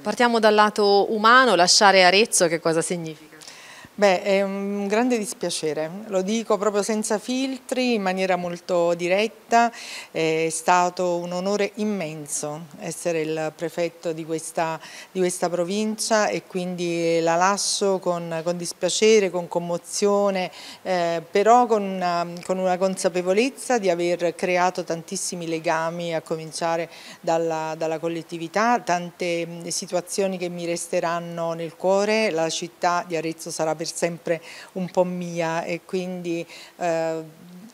Partiamo dal lato umano, lasciare Arezzo che cosa significa? Beh, è un grande dispiacere, lo dico proprio senza filtri, in maniera molto diretta, è stato un onore immenso essere il prefetto di questa, di questa provincia e quindi la lascio con, con dispiacere, con commozione, eh, però con una, con una, consapevolezza di aver creato tantissimi legami a cominciare dalla, dalla collettività, tante mm, situazioni che mi resteranno nel cuore, la città di Arezzo sarà per sempre un po' mia e quindi eh,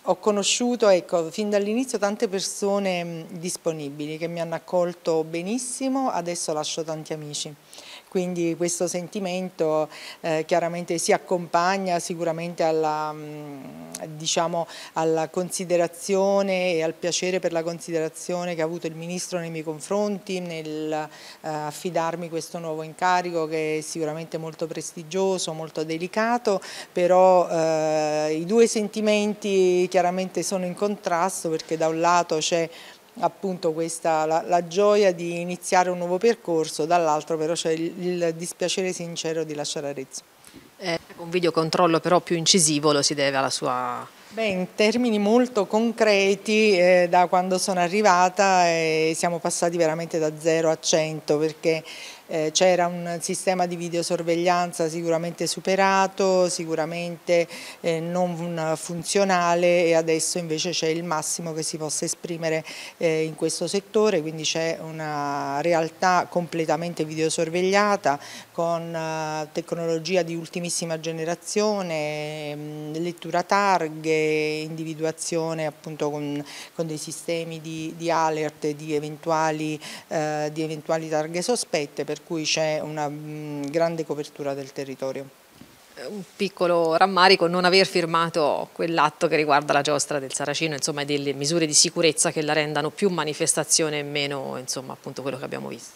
ho conosciuto ecco, fin dall'inizio tante persone disponibili che mi hanno accolto benissimo, adesso lascio tanti amici quindi questo sentimento eh, chiaramente si accompagna sicuramente alla, mm, diciamo, alla, considerazione e al piacere per la considerazione che ha avuto il Ministro nei miei confronti nel eh, affidarmi questo nuovo incarico che è sicuramente molto prestigioso, molto delicato, però eh, i due sentimenti chiaramente sono in contrasto perché da un lato c'è appunto questa, la, la, gioia di iniziare un nuovo percorso, dall'altro però c'è il, il, dispiacere sincero di lasciare Arezzo. Eh, ecco, un videocontrollo però più incisivo lo si deve alla sua... Beh, in termini molto concreti, eh, da quando sono arrivata eh, siamo passati veramente da 0 a 100 perché eh, c'era un sistema di videosorveglianza sicuramente superato, sicuramente eh, non funzionale e adesso invece c'è il massimo che si possa esprimere eh, in questo settore, quindi c'è una realtà completamente videosorvegliata con eh, tecnologia di ultimissima generazione, mh, mm, lettura targhe, individuazione appunto con, con dei sistemi di, di alert di eventuali, eh, di eventuali targhe sospette per cui c'è una mm, grande copertura del territorio. Eh, un piccolo rammarico non aver firmato quell'atto che riguarda la giostra del Saracino, insomma e delle misure di sicurezza che la rendano più manifestazione e meno insomma, appunto quello che abbiamo visto.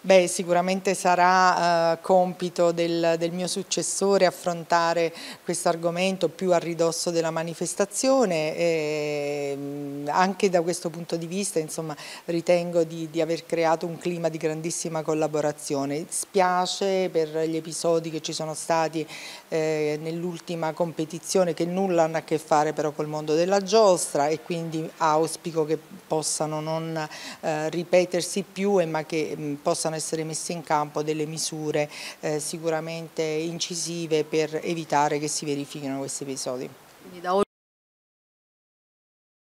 Beh, sicuramente sarà eh, compito del, del, mio successore affrontare questo argomento più a ridosso della manifestazione e mm, anche da questo punto di vista insomma, ritengo di, di aver creato un clima di grandissima collaborazione. Spiace per gli episodi che ci sono stati eh, nell'ultima competizione che nulla hanno a che fare però col mondo della giostra e quindi auspico che possano non eh, ripetersi più e ma che mh, mm, possano possano essere messe in campo delle misure eh, sicuramente incisive per evitare che si verifichino questi episodi.